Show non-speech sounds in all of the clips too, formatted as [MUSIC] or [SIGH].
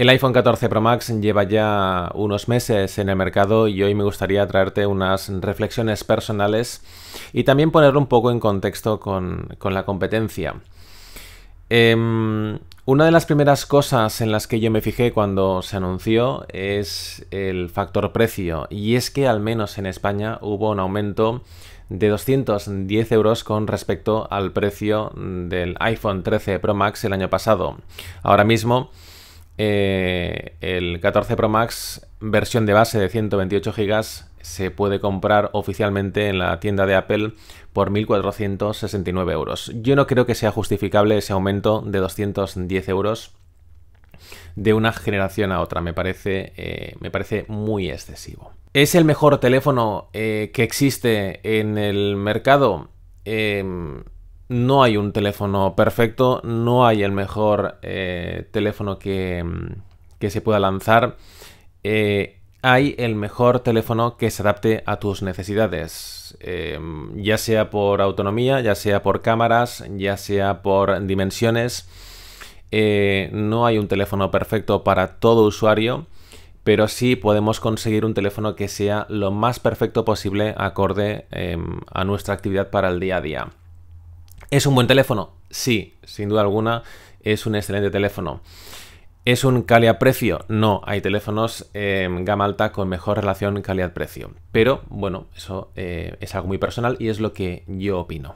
El iPhone 14 Pro Max lleva ya unos meses en el mercado y hoy me gustaría traerte unas reflexiones personales y también ponerlo un poco en contexto con, la competencia. Em, una de las primeras cosas en las que yo me fijé cuando se anunció es el factor precio y es que al menos en España hubo un aumento de 210 euros con respecto al precio del iPhone 13 Pro Max el año pasado. Ahora mismo eh, el 14 Pro Max versión de base de 128 GB se puede comprar oficialmente en la tienda de Apple por 1.469 euros. Yo no creo que sea justificable ese aumento de 210 euros de una generación a otra. Me parece, eh, me parece muy excesivo. ¿Es el mejor teléfono eh, que existe en el mercado? Em, no hay un teléfono perfecto, no hay el mejor eh, teléfono mm, que, se pueda lanzar. Eh, hay el mejor teléfono que se adapte a tus necesidades, em, ya sea por autonomía, ya sea por cámaras, ya sea por dimensiones. Eh, no hay un teléfono perfecto para todo usuario, pero sí podemos conseguir un teléfono que sea lo más perfecto posible acorde em, a nuestra actividad para el día a día. ¿Es un buen teléfono? Sí, sin duda alguna, es un excelente teléfono. ¿Es un calidad-precio? No, hay teléfonos en em, gama alta con mejor relación calidad-precio. Pero bueno, eso eh, es algo muy personal y es lo que yo opino.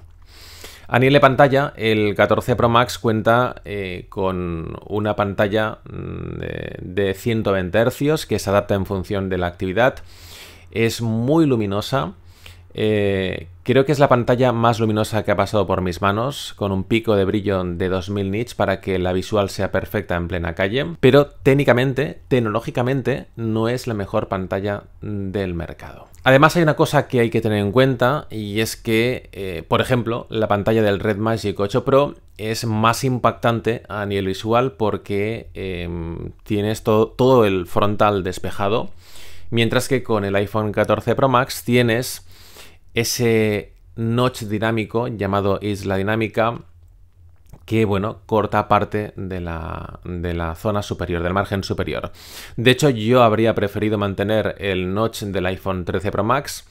A nivel de pantalla, el 14 Pro Max cuenta eh, con una pantalla mm, de, de 120 Hz que se adapta en función de la actividad. Es muy luminosa, eh, creo que es la pantalla más luminosa que ha pasado por mis manos, con un pico de brillo de 2000 nits para que la visual sea perfecta en plena calle, pero técnicamente, tecnológicamente, no es la mejor pantalla del mercado. Además hay una cosa que hay que tener en cuenta y es que, eh, por ejemplo, la pantalla del Red Magic 8 Pro es más impactante a nivel visual porque em, tienes todo el frontal despejado, mientras que con el iPhone 14 Pro Max tienes ese notch dinámico llamado isla dinámica que bueno, corta parte de la, de la, zona superior, del margen superior. De hecho, yo habría preferido mantener el notch del iPhone 13 Pro Max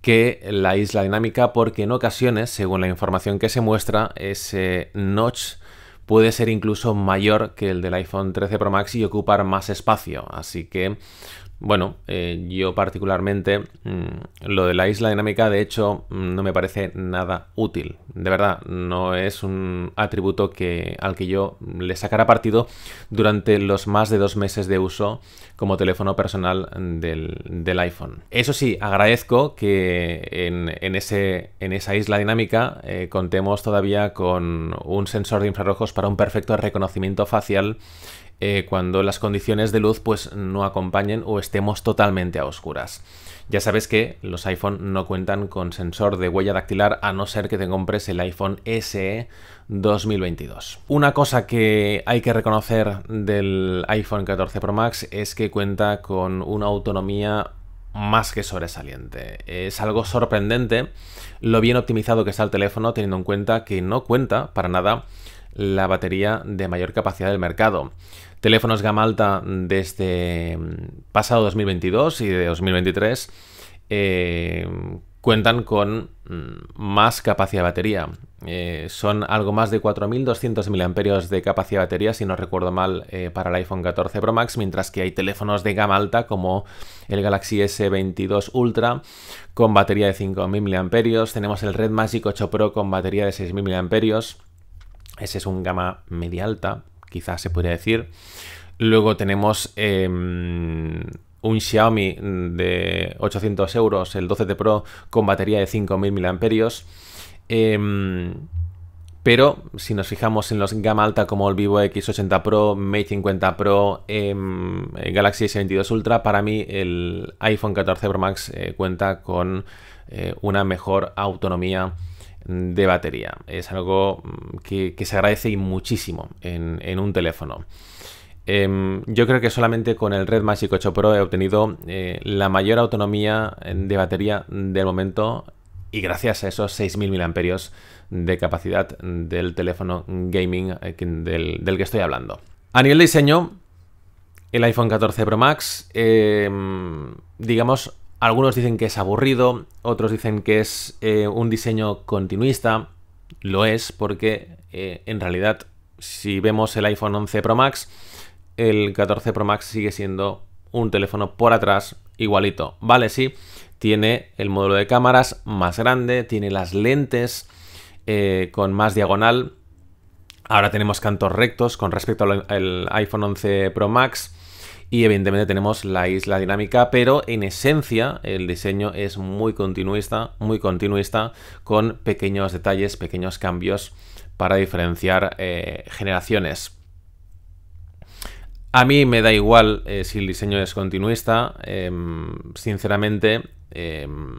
que la isla dinámica porque en ocasiones, según la información que se muestra, ese notch puede ser incluso mayor que el del iPhone 13 Pro Max y ocupar más espacio. Así que bueno, eh, yo particularmente mm, lo de la isla dinámica de hecho mm, no me parece nada útil. De verdad, no es un atributo que, al que yo le sacara partido durante los más de dos meses de uso como teléfono personal del, iPhone. Eso sí, agradezco que en, ese, en esa isla dinámica eh, contemos todavía con un sensor de infrarrojos para un perfecto reconocimiento facial eh, cuando las condiciones de luz pues, no acompañen o estemos totalmente a oscuras. Ya sabes que los iPhone no cuentan con sensor de huella dactilar a no ser que te compres el iPhone SE 2022. Una cosa que hay que reconocer del iPhone 14 Pro Max es que cuenta con una autonomía más que sobresaliente. Es algo sorprendente lo bien optimizado que está el teléfono teniendo en cuenta que no cuenta para nada la batería de mayor capacidad del mercado teléfonos gama alta desde este, mm, pasado 2022 y de 2023 eh, cuentan con mm, más capacidad de batería. Eh, son algo más de 4.200 mAh de capacidad de batería, si no recuerdo mal, eh, para el iPhone 14 Pro Max, mientras que hay teléfonos de gama alta como el Galaxy S22 Ultra con batería de 5.000 mAh, tenemos el Red Magic 8 Pro con batería de 6.000 mAh, ese es un gama media alta, quizás se podría decir. Luego tenemos em, un Xiaomi de 800 euros, el 12T Pro, con batería de 5000 mAh. Em, pero si nos fijamos en los gama alta como el Vivo X80 Pro, Mate 50 Pro, em, Galaxy S22 Ultra, para mí el iPhone 14 Pro Max eh, cuenta con eh, una mejor autonomía de batería. Es algo mm, que, se agradece muchísimo en, un teléfono. Em, yo creo que solamente con el Red Magic 8 Pro he obtenido eh, la mayor autonomía em, de batería del momento y gracias a esos 6.000 mAh de capacidad del teléfono gaming eh, del, que estoy hablando. A nivel de diseño, el iPhone 14 Pro Max, em, digamos, algunos dicen que es aburrido, otros dicen que es eh, un diseño continuista. Lo es porque eh, en realidad si vemos el iPhone 11 Pro Max, el 14 Pro Max sigue siendo un teléfono por atrás igualito. Vale, sí, tiene el módulo de cámaras más grande, tiene las lentes eh, con más diagonal. Ahora tenemos cantos rectos con respecto al iPhone 11 Pro Max. Y evidentemente tenemos la isla dinámica, pero en esencia el diseño es muy continuista, muy continuista, con pequeños detalles, pequeños cambios para diferenciar eh, generaciones. A mí me da igual eh, si el diseño es continuista. Em, sinceramente, em,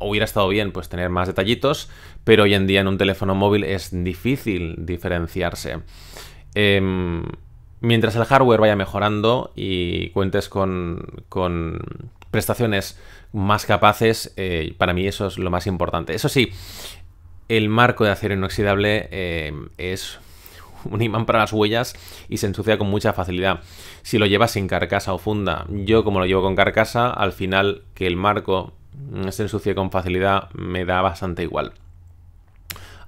hubiera estado bien pues tener más detallitos, pero hoy en día en un teléfono móvil es difícil diferenciarse. Em, mientras el hardware vaya mejorando y cuentes con, con prestaciones más capaces, eh, para mí eso es lo más importante. Eso sí, el marco de acero inoxidable eh, es un imán para las huellas y se ensucia con mucha facilidad. Si lo llevas sin carcasa o funda, yo como lo llevo con carcasa, al final que el marco se ensucie con facilidad me da bastante igual.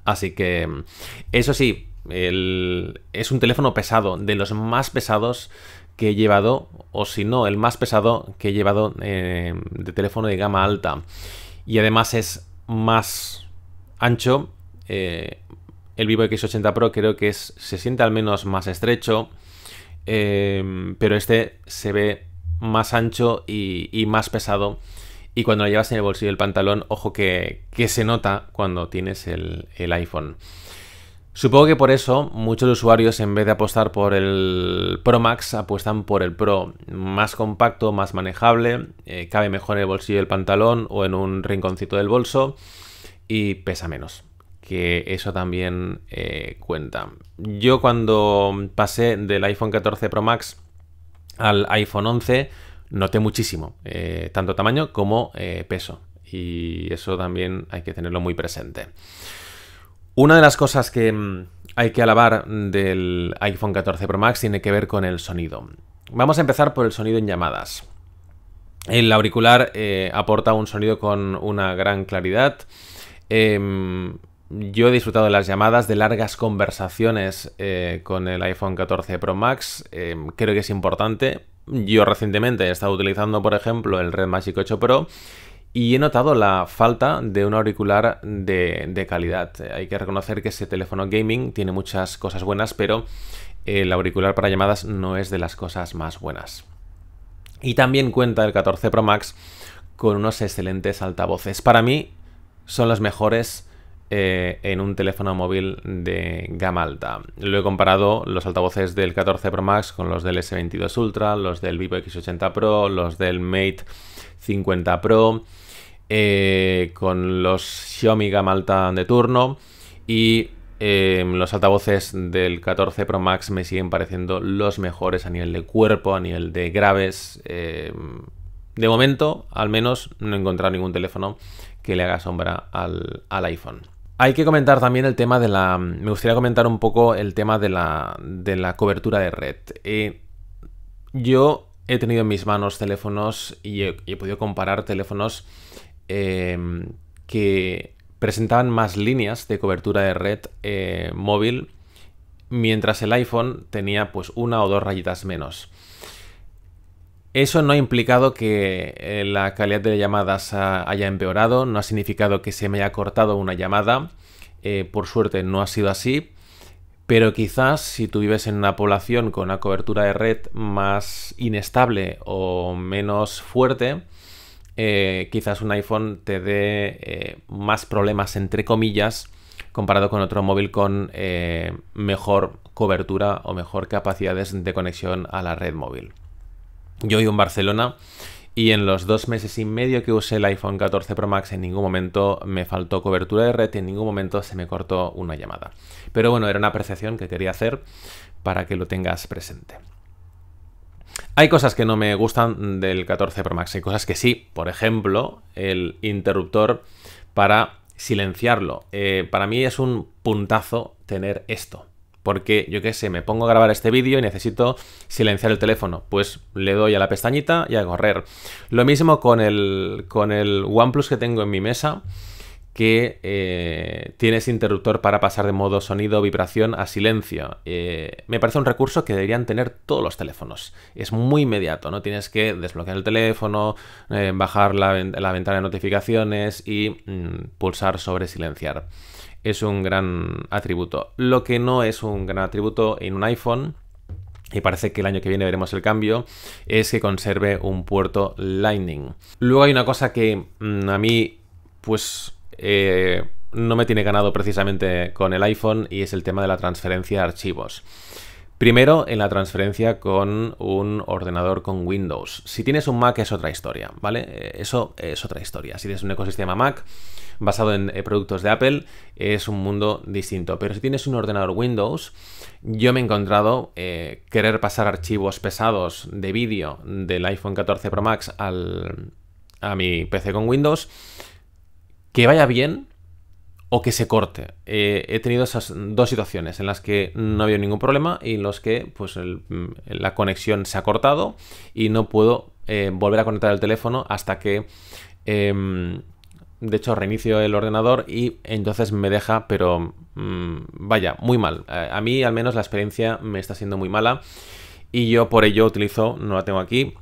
Así que, mm, eso sí, es un teléfono pesado, de los más pesados que he llevado, o si no, el más pesado que he llevado eh, de teléfono de gama alta. Y además es más ancho. Eh, el Vivo X80 Pro creo que se siente al menos más estrecho, eh, pero este se ve más ancho y, más pesado. Y cuando lo llevas en el bolsillo del pantalón, ojo que, se nota cuando tienes el, el iPhone. Supongo que por eso muchos usuarios en vez de apostar por el Pro Max apuestan por el Pro más compacto, más manejable, eh, cabe mejor en el bolsillo del pantalón o en un rinconcito del bolso y pesa menos, que eso también eh, cuenta. Yo cuando pasé del iPhone 14 Pro Max al iPhone 11 noté muchísimo, eh, tanto tamaño como peso y eso también hay que tenerlo muy presente. Una de las cosas que mm, hay que alabar del iPhone 14 Pro Max tiene que ver con el sonido. Vamos a empezar por el sonido en llamadas. El auricular eh, aporta un sonido con una gran claridad. Em, yo he disfrutado de las llamadas, de largas conversaciones eh, con el iPhone 14 Pro Max. Em, creo que es importante. Yo recientemente he estado utilizando, por ejemplo, el Red Magic 8 Pro y he notado la falta de un auricular de, calidad. Eh, hay que reconocer que ese teléfono gaming tiene muchas cosas buenas, pero el auricular para llamadas no es de las cosas más buenas. Y también cuenta el 14 Pro Max con unos excelentes altavoces. Para mí son los mejores eh, en un teléfono móvil de gama alta. Lo he comparado los altavoces del 14 Pro Max con los del S22 Ultra, los del Vivo X80 Pro, los del Mate 50 Pro. Eh, con los Xiaomi Gama de turno y em, los altavoces del 14 Pro Max me siguen pareciendo los mejores a nivel de cuerpo, a nivel de graves. Em, de momento, al menos, no he encontrado ningún teléfono que le haga sombra al, iPhone. Hay que comentar también el tema de la. Me gustaría comentar un poco el tema de la, cobertura de red. Eh, yo he tenido en mis manos teléfonos y he podido comparar teléfonos Em, que presentaban más líneas de cobertura de red eh, móvil, mientras el iPhone tenía pues una o dos rayitas menos. Eso no ha implicado que eh, la calidad de llamadas haya empeorado, no ha significado que se me haya cortado una llamada, eh, por suerte no ha sido así, pero quizás si tú vives en una población con una cobertura de red más inestable o menos fuerte, eh, quizás un iPhone te dé eh, más problemas, entre comillas, comparado con otro móvil con eh, mejor cobertura o mejor capacidades de conexión a la red móvil. Yo vivo en Barcelona y en los dos meses y medio que usé el iPhone 14 Pro Max en ningún momento me faltó cobertura de red y en ningún momento se me cortó una llamada. Pero bueno, era una apreciación que quería hacer para que lo tengas presente. Hay cosas que no me gustan del 14 Pro Max, hay cosas que sí. Por ejemplo, el interruptor para silenciarlo. Eh, para mí es un puntazo tener esto. Porque yo qué sé, me pongo a grabar este vídeo y necesito silenciar el teléfono. Pues le doy a la pestañita y a correr. Lo mismo con el, con el OnePlus que tengo en mi mesa que eh, tienes ese interruptor para pasar de modo sonido, vibración a silencio. Eh, me parece un recurso que deberían tener todos los teléfonos. Es muy inmediato, ¿no? Tienes que desbloquear el teléfono, eh, bajar la, ventana de notificaciones y mm, pulsar sobre silenciar. Es un gran atributo. Lo que no es un gran atributo en un iPhone y parece que el año que viene veremos el cambio, es que conserve un puerto Lightning. Luego hay una cosa que mm, a mí, pues eh, no me tiene ganado precisamente con el iPhone y es el tema de la transferencia de archivos. Primero, en la transferencia con un ordenador con Windows. Si tienes un Mac es otra historia, ¿vale? Eh, eso es otra historia. Si tienes un ecosistema Mac basado en eh, productos de Apple, es un mundo distinto. Pero si tienes un ordenador Windows, yo me he encontrado querer pasar archivos pesados de vídeo del iPhone 14 Pro Max al, a mi PC con Windows que vaya bien o que se corte. Eh, he tenido esas dos situaciones en las que no había ningún problema y en los que pues, mm, la conexión se ha cortado y no puedo eh, volver a conectar el teléfono hasta que... Em, de hecho, reinicio el ordenador y entonces me deja, pero mm, vaya, muy mal. A mí al menos la experiencia me está siendo muy mala y yo por ello utilizo, no la tengo aquí,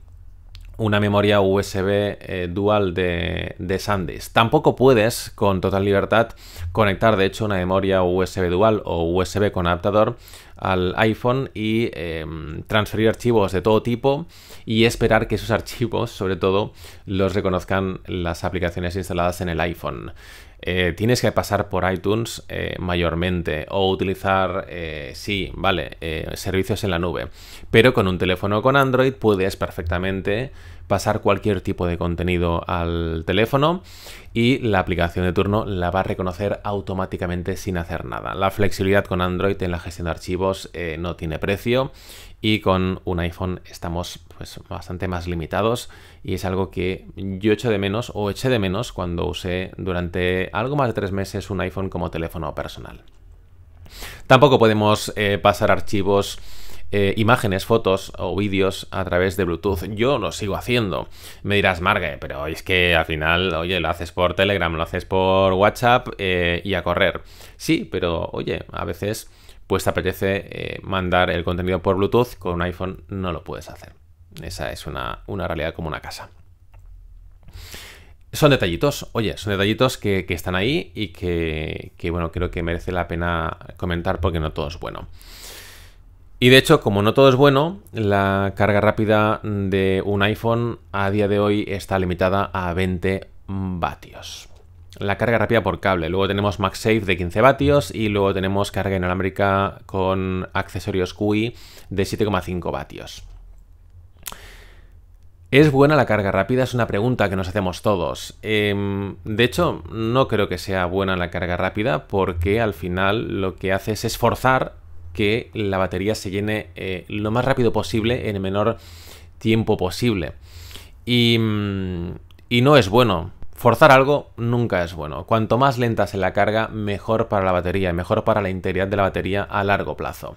una memoria USB eh, dual de, de SanDisk. Tampoco puedes con total libertad conectar de hecho una memoria USB dual o USB con adaptador al iPhone y em, transferir archivos de todo tipo y esperar que esos [LAUGHS] archivos sobre todo los reconozcan las aplicaciones instaladas en el iPhone. Eh, tienes que pasar por iTunes eh, mayormente o utilizar, eh, sí, vale, servicios en la nube. Pero con un teléfono con Android puedes perfectamente pasar cualquier tipo de contenido al teléfono y la aplicación de turno la va a reconocer automáticamente sin hacer nada. La flexibilidad con Android en la gestión de archivos eh, no tiene precio y con un iPhone estamos pues, bastante más limitados y es algo que yo eché de menos o eché de menos cuando usé durante algo más de tres meses un iPhone como teléfono personal. Tampoco podemos eh, pasar archivos eh, imágenes, fotos o vídeos a través de Bluetooth. Yo lo sigo haciendo. Me dirás, Marge, pero es que al final, oye, lo haces por Telegram, lo haces por WhatsApp eh, y a correr. Sí, pero oye, a veces pues te apetece eh, mandar el contenido por Bluetooth, con un iPhone no lo puedes hacer. Esa es una, realidad como una casa. Son detallitos, oye, son detallitos que, están ahí y que, que, bueno, creo que merece la pena comentar porque no todo es bueno. Y de hecho, como no todo es bueno, la carga rápida de un iPhone a día de hoy está limitada a 20 vatios. La carga rápida por cable. Luego tenemos MagSafe de 15 vatios y luego tenemos carga inalámbrica con accesorios QI de 7,5 vatios. ¿Es buena la carga rápida? Es una pregunta que nos hacemos todos. Em, de hecho, no creo que sea buena la carga rápida porque al final lo que hace es esforzar que la batería se llene eh, lo más rápido posible en el menor tiempo posible. Mm, y, no es bueno. Forzar algo nunca es bueno. Cuanto más lenta sea la carga, mejor para la batería, mejor para la integridad de la batería a largo plazo.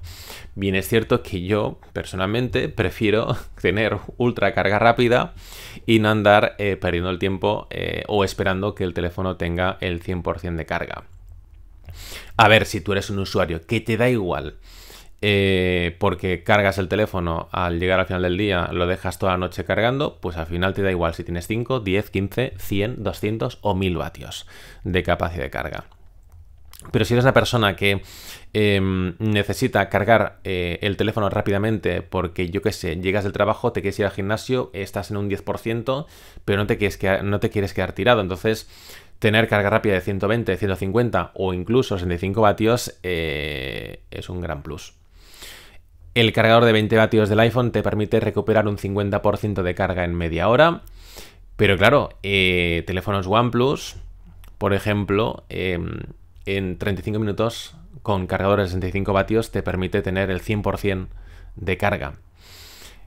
Bien, es cierto que yo personalmente prefiero [LAUGHS] tener ultra carga rápida y no andar eh, perdiendo el tiempo eh, o esperando que el teléfono tenga el 100% de carga. A ver, si tú eres un usuario que te da igual, eh, porque cargas el teléfono al llegar al final del día, lo dejas toda la noche cargando, pues al final te da igual si tienes 5, 10, 15, 100, 200 o 1000 vatios de capacidad de carga. Pero si eres una persona que em, necesita cargar eh, el teléfono rápidamente porque, yo qué sé, llegas del trabajo, te quieres ir al gimnasio, estás en un 10%, pero no te quieres, no te quieres quedar tirado. Entonces, tener carga rápida de 120, 150 o incluso 65 vatios eh, es un gran plus. El cargador de 20 vatios del iPhone te permite recuperar un 50% de carga en media hora. Pero claro, eh, teléfonos OnePlus, por ejemplo, em, en 35 minutos con cargador de 65 vatios te permite tener el 100% de carga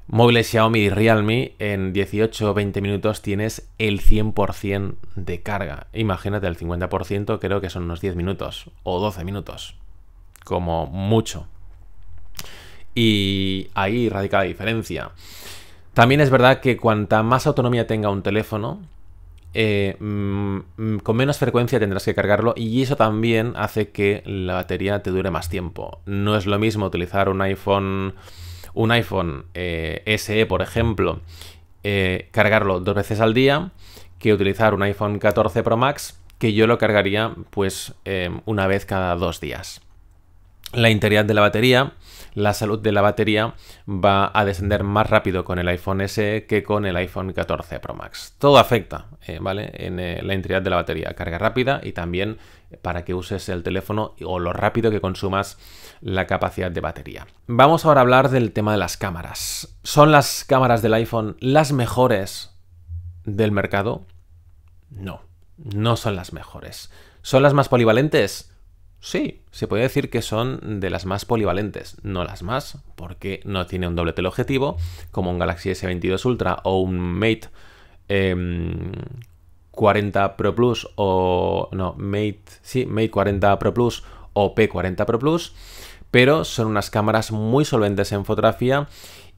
móviles Xiaomi y Realme, en 18-20 minutos tienes el 100% de carga. Imagínate, el 50% creo que son unos 10 minutos o 12 minutos, como mucho. Y ahí radica la diferencia. También es verdad que cuanta más autonomía tenga un teléfono, eh, mm, con menos frecuencia tendrás que cargarlo y eso también hace que la batería te dure más tiempo. No es lo mismo utilizar un iPhone un iPhone eh, SE, por ejemplo, eh, cargarlo dos veces al día que utilizar un iPhone 14 Pro Max que yo lo cargaría pues eh, una vez cada dos días. La integridad de la batería la salud de la batería va a descender más rápido con el iPhone S que con el iPhone 14 Pro Max. Todo afecta, eh, ¿vale? En eh, la integridad de la batería, carga rápida y también para que uses el teléfono o lo rápido que consumas la capacidad de batería. Vamos ahora a hablar del tema de las cámaras. ¿Son las cámaras del iPhone las mejores del mercado? No, no son las mejores. ¿Son las más polivalentes? Sí, se puede decir que son de las más polivalentes, no las más, porque no tiene un doble objetivo, como un Galaxy S22 Ultra o un Mate 40 em, Pro Plus o... no, Mate... sí, Mate 40 Pro Plus o P40 Pro Plus, pero son unas cámaras muy solventes en fotografía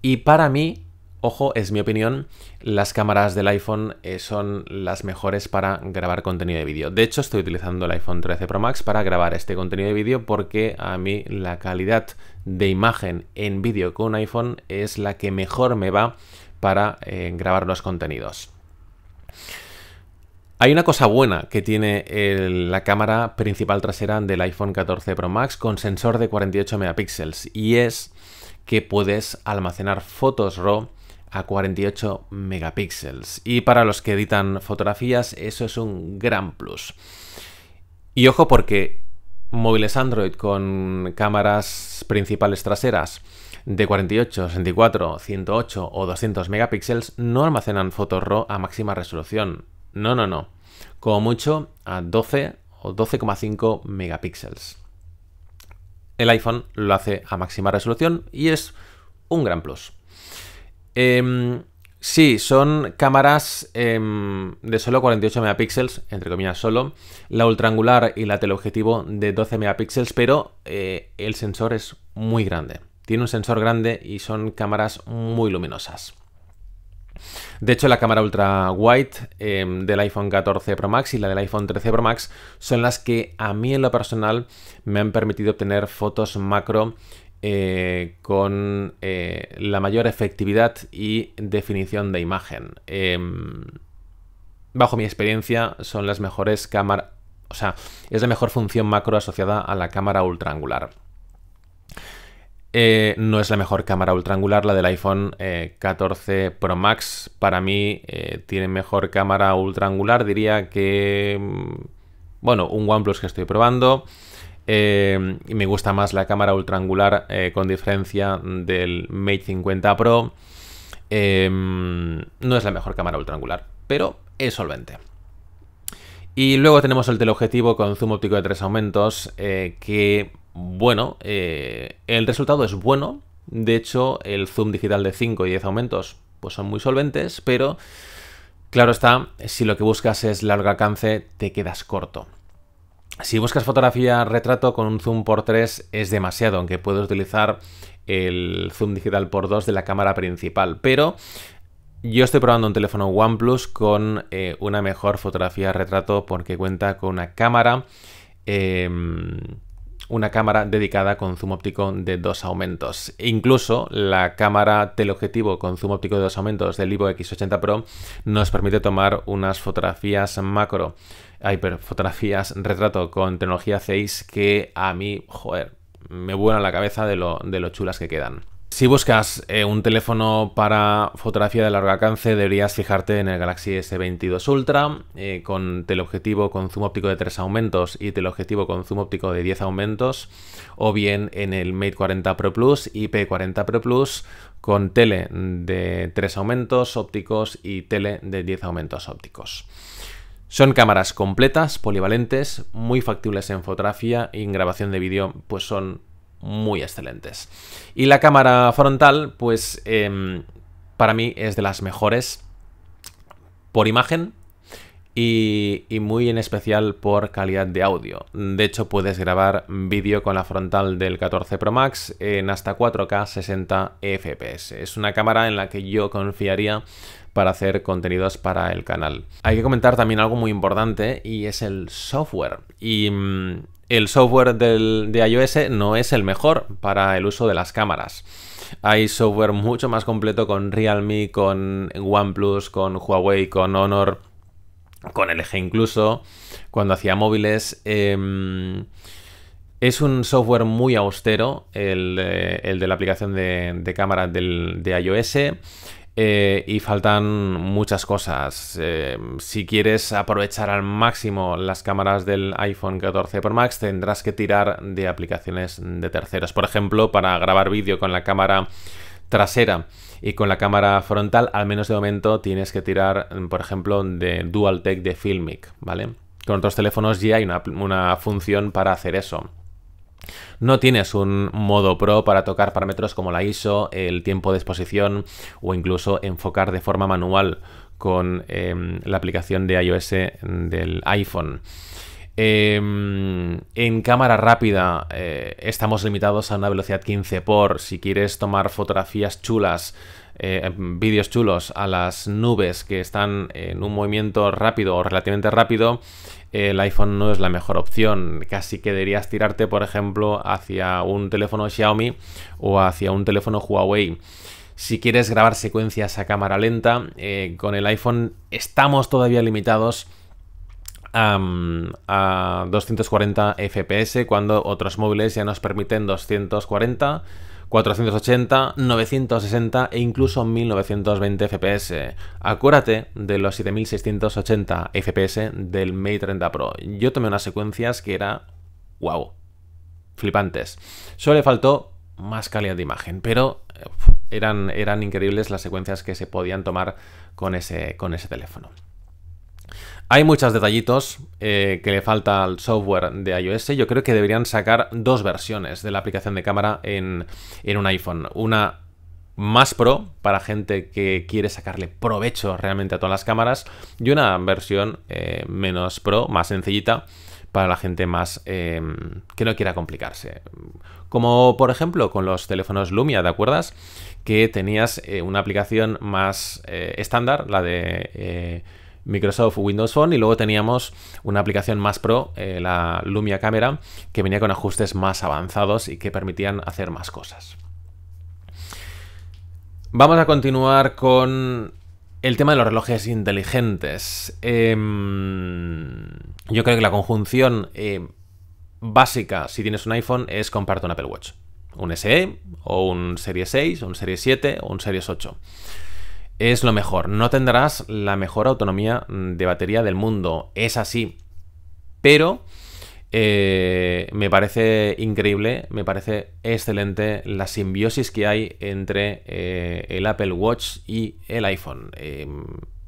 y para mí Ojo, es mi opinión, las cámaras del iPhone eh, son las mejores para grabar contenido de vídeo. De hecho, estoy utilizando el iPhone 13 Pro Max para grabar este contenido de vídeo porque a mí la calidad de imagen en vídeo con un iPhone es la que mejor me va para eh, grabar los contenidos. Hay una cosa buena que tiene eh, la cámara principal trasera del iPhone 14 Pro Max con sensor de 48 megapíxeles y es que puedes almacenar fotos RAW a 48 megapíxeles. Y para los que editan fotografías, eso es un gran plus. Y ojo porque móviles Android con cámaras principales traseras de 48, 64, 108 o 200 megapíxeles no almacenan fotos RAW a máxima resolución. No, no, no. Como mucho a 12 o 12,5 megapíxeles. El iPhone lo hace a máxima resolución y es un gran plus. Em, sí, son cámaras em, de solo 48 megapíxeles, entre comillas solo, la ultraangular y la teleobjetivo de 12 megapíxeles, pero eh, el sensor es muy grande. Tiene un sensor grande y son cámaras muy luminosas. De hecho, la cámara ultra white em, del iPhone 14 Pro Max y la del iPhone 13 Pro Max son las que a mí en lo personal me han permitido obtener fotos macro eh, con eh, la mayor efectividad y definición de imagen. Em, bajo mi experiencia, son las mejores cámaras. O sea, es la mejor función macro asociada a la cámara ultraangular. Eh, no es la mejor cámara angular la del iPhone 14 Pro Max. Para mí tiene mejor cámara ultraangular, diría que... Mm, bueno, un OnePlus que estoy probando. Eh, me gusta más la cámara ultraangular eh, con diferencia del Mate 50 Pro. Em, no es la mejor cámara ultraangular, pero es solvente. Y luego tenemos el teleobjetivo con zoom óptico de tres aumentos, eh, que bueno, el resultado es bueno. De hecho, el zoom digital de 5 y 10 aumentos pues son muy solventes, pero claro está, si lo que buscas es largo alcance, te quedas corto. Si buscas fotografía retrato con un zoom por 3 es demasiado, aunque puedes utilizar el zoom digital por 2 de la cámara principal, pero yo estoy probando un teléfono OnePlus con eh, una mejor fotografía retrato porque cuenta con una cámara. Em, una cámara dedicada con zoom óptico de dos aumentos. Incluso la cámara teleobjetivo con zoom óptico de dos aumentos del Vivo X80 Pro nos permite tomar unas fotografías macro hay fotografías, retrato con tecnología 6 que a mí, joder, me vuelan la cabeza de lo, chulas que quedan. Si buscas eh, un teléfono para fotografía de largo alcance, deberías fijarte en el Galaxy S22 Ultra, eh, con teleobjetivo con zoom óptico de 3 aumentos y teleobjetivo con zoom óptico de 10 aumentos, o bien en el Mate 40 Pro Plus y P40 Pro Plus con tele de 3 aumentos ópticos y tele de 10 aumentos ópticos. Son cámaras completas, polivalentes, muy factibles en fotografía y en grabación de vídeo, pues son muy excelentes. Y la cámara frontal, pues em, para mí es de las mejores por imagen, y, y, muy en especial por calidad de audio. De hecho, puedes grabar vídeo con la frontal del 14 Pro Max en hasta 4K 60 FPS. Es una cámara en la que yo confiaría para hacer contenidos para el canal. Hay que comentar también algo muy importante y es el software. Y mm, el software de iOS no es el mejor para el uso de las cámaras. Hay software mucho más completo con Realme, con OnePlus, con Huawei, con Honor, con LG incluso, cuando hacía móviles. Em, es un software muy austero, el, de la aplicación de, de cámara del, de iOS. Eh, y faltan muchas cosas. Eh, si quieres aprovechar al máximo las cámaras del iPhone 14 Pro Max, tendrás que tirar de aplicaciones de terceros. Por ejemplo, para grabar vídeo con la cámara trasera y con la cámara frontal, al menos de momento tienes que tirar, mm, por ejemplo, de DualTech de Filmic, ¿vale? Con otros teléfonos ya hay una función para hacer eso. No tienes un modo pro para tocar parámetros como la ISO, el tiempo de exposición o incluso enfocar de forma manual con em, la aplicación de iOS del iPhone. Em, en cámara rápida eh, estamos limitados a una velocidad 15 por. Si quieres tomar fotografías chulas, eh, em, vídeos chulos a las nubes que están en un movimiento rápido o relativamente rápido, el iPhone no es la mejor opción. Casi que deberías tirarte, por ejemplo, hacia un teléfono Xiaomi o hacia un teléfono Huawei. Si quieres grabar secuencias a cámara lenta, eh, con el iPhone estamos todavía limitados a, a 240 FPS cuando otros móviles ya nos permiten 240 480, 960 e incluso 1920 FPS. Acuérdate de los 7680 FPS del Mate 30 Pro. Yo tomé unas secuencias que era wow, flipantes. Solo le faltó más calidad de imagen, pero eh, eran, eran increíbles las secuencias que se podían tomar con ese, con ese teléfono. Hay muchos detallitos eh, que le falta al software de iOS. Yo creo que deberían sacar dos versiones de la aplicación de cámara en, un iPhone. Una más pro para gente que quiere sacarle provecho realmente a todas las cámaras y una versión eh, menos pro, más sencillita para la gente más em, que no quiera complicarse. Como por ejemplo con los teléfonos Lumia, ¿te acuerdas? Que tenías eh, una aplicación más estándar, la de Microsoft Windows Phone y luego teníamos una aplicación más pro, eh, la Lumia Camera, que venía con ajustes más avanzados y que permitían hacer más cosas. Vamos a continuar con el tema de los relojes inteligentes. Em, yo creo que la conjunción eh, básica, si tienes un iPhone, es comparte un Apple Watch. Un SE, o un Series 6, o un Series 7, o un Series 8 es lo mejor. No tendrás la mejor autonomía mm, de batería del mundo, es así. Pero eh, me parece increíble, me parece excelente la simbiosis que hay entre eh, el Apple Watch y el iPhone. Em,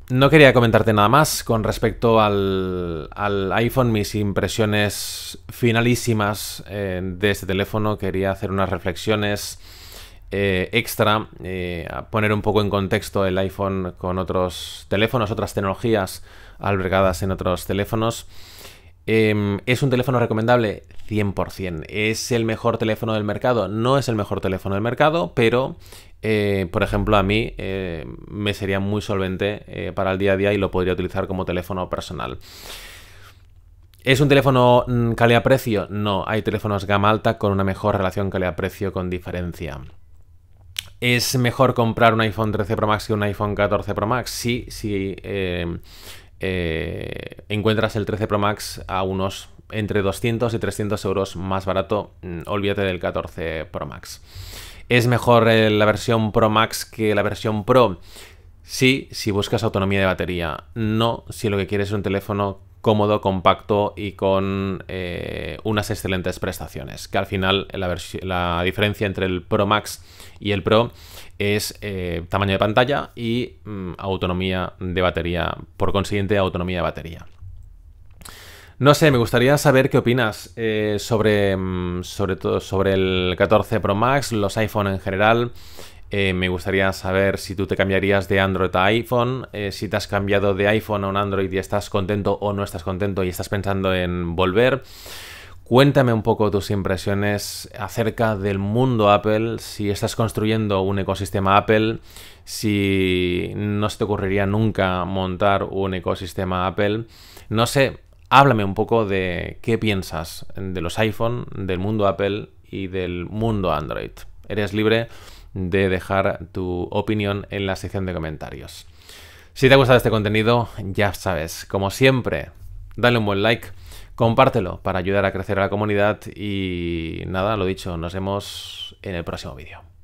no quería comentarte nada más con respecto al, al iPhone, mis impresiones finalísimas eh, de este teléfono. Quería hacer unas reflexiones eh, extra, eh, a poner un poco en contexto el iPhone con otros teléfonos, otras tecnologías albergadas en otros teléfonos. Em, ¿Es un teléfono recomendable? 100%. ¿Es el mejor teléfono del mercado? No es el mejor teléfono del mercado, pero, eh, por ejemplo, a mí me sería muy solvente para el día a día y lo podría utilizar como teléfono personal. ¿Es un teléfono mm, calidad-precio? No, hay teléfonos gama alta con una mejor relación calidad-precio con diferencia. ¿Es mejor comprar un iPhone 13 Pro Max que un iPhone 14 Pro Max? Sí, si eh, eh, encuentras el 13 Pro Max a unos entre 200 y 300 euros más barato. Mm, olvídate del 14 Pro Max. ¿Es mejor eh, la versión Pro Max que la versión Pro? Sí, si buscas autonomía de batería. No, si lo que quieres es un teléfono cómodo, compacto y con eh, unas excelentes prestaciones. Que al final la, diferencia entre el Pro Max y el Pro es eh, tamaño de pantalla y mm, autonomía de batería, por consiguiente autonomía de batería. No sé, me gustaría saber qué opinas eh, sobre, mm, sobre todo sobre el 14 Pro Max, los iPhone en general, eh, me gustaría saber si tú te cambiarías de Android a iPhone, eh, si te has cambiado de iPhone a un Android y estás contento o no estás contento y estás pensando en volver. Cuéntame un poco tus impresiones acerca del mundo Apple, si estás construyendo un ecosistema Apple, si no se te ocurriría nunca montar un ecosistema Apple. No sé, háblame un poco de qué piensas de los iPhone, del mundo Apple y del mundo Android. Eres libre de dejar tu opinión en la sección de comentarios. Si te ha gustado este contenido, ya sabes, como siempre, dale un buen like, compártelo para ayudar a crecer a la comunidad y nada, lo dicho, nos vemos en el próximo vídeo.